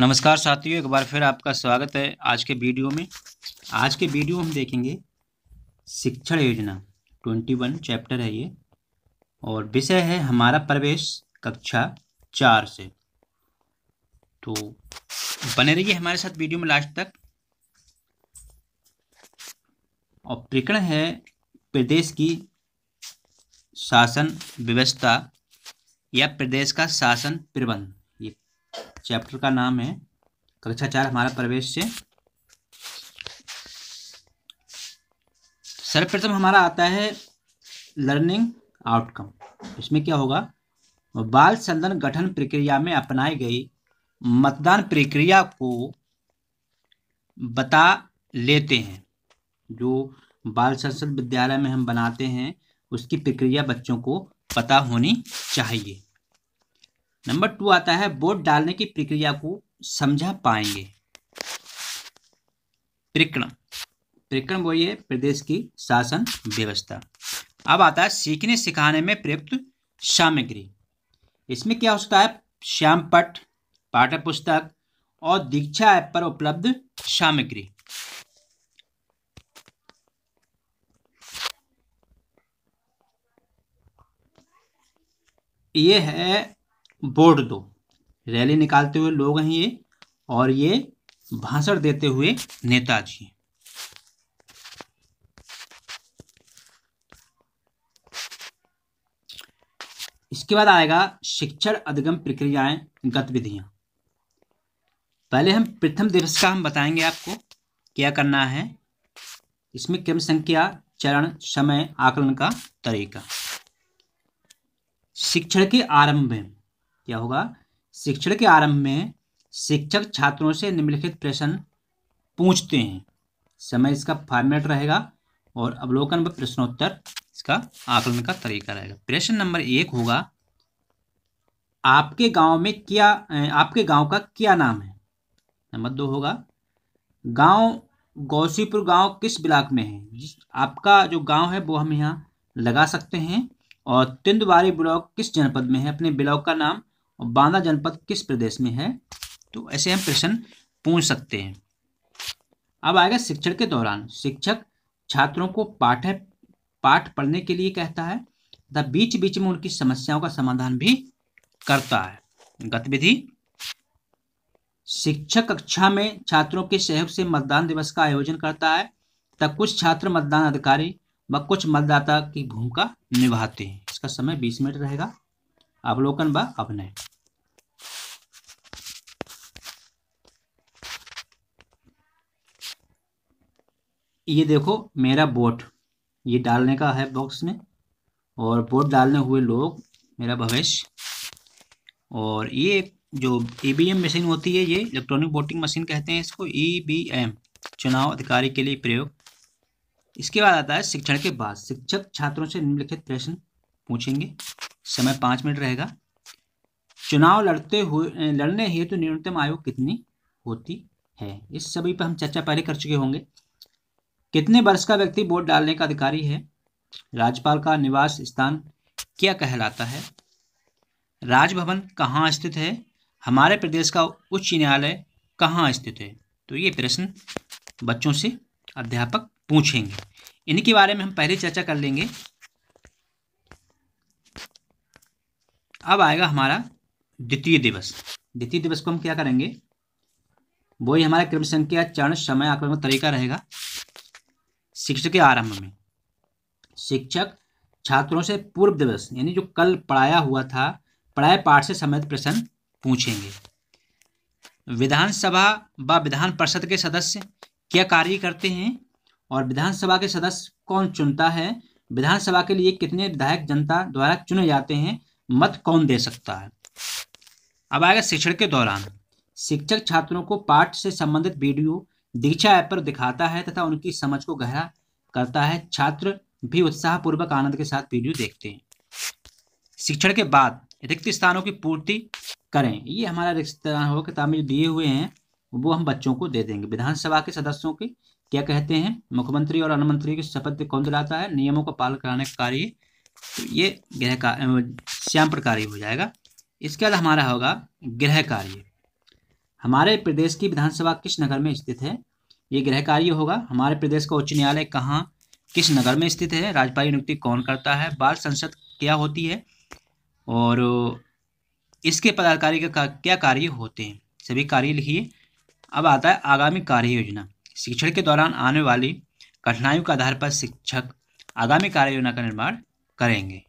नमस्कार साथियों एक बार फिर आपका स्वागत है आज के वीडियो में आज के वीडियो हम देखेंगे शिक्षण योजना ट्वेंटी वन चैप्टर है ये और विषय है हमारा प्रवेश कक्षा चार से तो बने रहिए हमारे साथ वीडियो में लास्ट तक और प्रकरण है प्रदेश की शासन व्यवस्था या प्रदेश का शासन प्रबंध चैप्टर का नाम है कक्षा चार हमारा प्रवेश से सर्वप्रथम हमारा आता है लर्निंग आउटकम इसमें क्या होगा बाल संदन गठन प्रक्रिया में अपनाई गई मतदान प्रक्रिया को बता लेते हैं जो बाल संसद विद्यालय में हम बनाते हैं उसकी प्रक्रिया बच्चों को पता होनी चाहिए नंबर टू आता है वोट डालने की प्रक्रिया को समझा पाएंगे प्रक्रम प्रक्रम वही प्रदेश की शासन व्यवस्था अब आता है सीखने सिखाने में प्रयुक्त सामग्री इसमें क्या हो सकता है श्यामपट पाठ्य पुस्तक और दीक्षा ऐप पर उपलब्ध सामग्री ये है वोट दो रैली निकालते हुए लोग हैं ये और ये भाषण देते हुए नेताजी इसके बाद आएगा शिक्षण अधिगम प्रक्रियाएं गतिविधियां पहले हम प्रथम दिवस का हम बताएंगे आपको क्या करना है इसमें क्रम संख्या चरण समय आकलन का तरीका शिक्षण के आरंभ में क्या होगा शिक्षण के आरंभ में शिक्षक छात्रों से निम्नलिखित प्रश्न पूछते हैं समय इसका फॉर्मेट रहेगा और अवलोकन व प्रश्नोत्तर इसका आकलन का तरीका रहेगा प्रश्न नंबर एक होगा आपके गांव में क्या आपके गांव का क्या नाम है नंबर दो होगा गांव गौसीपुर गांव किस ब्लाक में है आपका जो गांव है वो हम यहाँ लगा सकते हैं और तिंदवारी ब्लॉक किस जनपद में है अपने ब्लॉक का नाम और बांदा जनपद किस प्रदेश में है तो ऐसे हम प्रश्न पूछ सकते हैं अब आएगा शिक्षण के दौरान शिक्षक छात्रों को पाठ पाठ पढ़ने के लिए कहता है तथा बीच बीच में उनकी समस्याओं का समाधान भी करता है गतिविधि शिक्षक कक्षा में छात्रों के सहयोग से मतदान दिवस का आयोजन करता है तब कुछ छात्र मतदान अधिकारी व कुछ मतदाता की भूमिका निभाते हैं इसका समय बीस मिनट रहेगा अवलोकन व अभिनय ये देखो मेरा बोट ये डालने का है बॉक्स में और बोट डालने हुए लोग मेरा भवेश और ये जो ई e मशीन होती है ये इलेक्ट्रॉनिक वोटिंग मशीन कहते हैं इसको ई e चुनाव अधिकारी के लिए प्रयोग इसके बाद आता है शिक्षण के बाद शिक्षक छात्रों से निम्नलिखित प्रश्न पूछेंगे समय पाँच मिनट रहेगा चुनाव लड़ते हुए लड़ने हेतु तो न्यूनतम आयु कितनी होती है इस सभी पर हम चर्चा पहले कर चुके होंगे कितने वर्ष का व्यक्ति वोट डालने का अधिकारी है राज्यपाल का निवास स्थान क्या कहलाता है राजभवन कहाँ स्थित है हमारे प्रदेश का उच्च न्यायालय कहाँ स्थित है तो ये प्रश्न बच्चों से अध्यापक पूछेंगे इनके बारे में हम पहले चर्चा कर लेंगे अब आएगा हमारा द्वितीय दिवस द्वितीय दिवस को हम क्या करेंगे वही हमारा क्रम संख्या चरण समय आक्रमक तरीका रहेगा शिक्षक के आरंभ में शिक्षक छात्रों से पूर्व दिवस यानी जो कल पढ़ाया हुआ था पढ़ाए पाठ से संबंधित प्रश्न पूछेंगे विधानसभा व विधान परिषद के सदस्य क्या कार्य करते हैं और विधानसभा के सदस्य कौन चुनता है विधानसभा के लिए कितने विधायक जनता द्वारा चुने जाते हैं मत कौन दे सकता है अब आएगा शिक्षण के दौरान शिक्षक छात्रों को पाठ से संबंधित वीडियो दीक्षा ऐप पर दिखाता है तथा उनकी समझ को गहरा करता है छात्र भी उत्साहपूर्वक आनंद के साथ वीडियो देखते हैं शिक्षण के बाद रिक्त स्थानों की पूर्ति करें ये हमारा रिक्त हो किताब में दिए हुए हैं वो हम बच्चों को दे देंगे विधानसभा के सदस्यों के क्या कहते हैं मुख्यमंत्री और अन्य मंत्री की शपथ कौन दिलाता है नियमों का पालन कराने का कार्य तो ये गृह का श्याम प्रकार हो जाएगा इसके बाद हमारा होगा गृह कार्य हमारे प्रदेश की विधानसभा किस नगर में स्थित है ये गृह कार्य होगा हमारे प्रदेश का उच्च न्यायालय कहाँ किस नगर में स्थित है राज्यपाल नियुक्ति कौन करता है बाल संसद क्या होती है और इसके पदाधिकारी का क्या कार्य होते हैं सभी कार्य लिखिए अब आता है आगामी कार्य योजना शिक्षण के दौरान आने वाली कठिनाइयों के आधार पर शिक्षक आगामी कार्य योजना का निर्माण करेंगे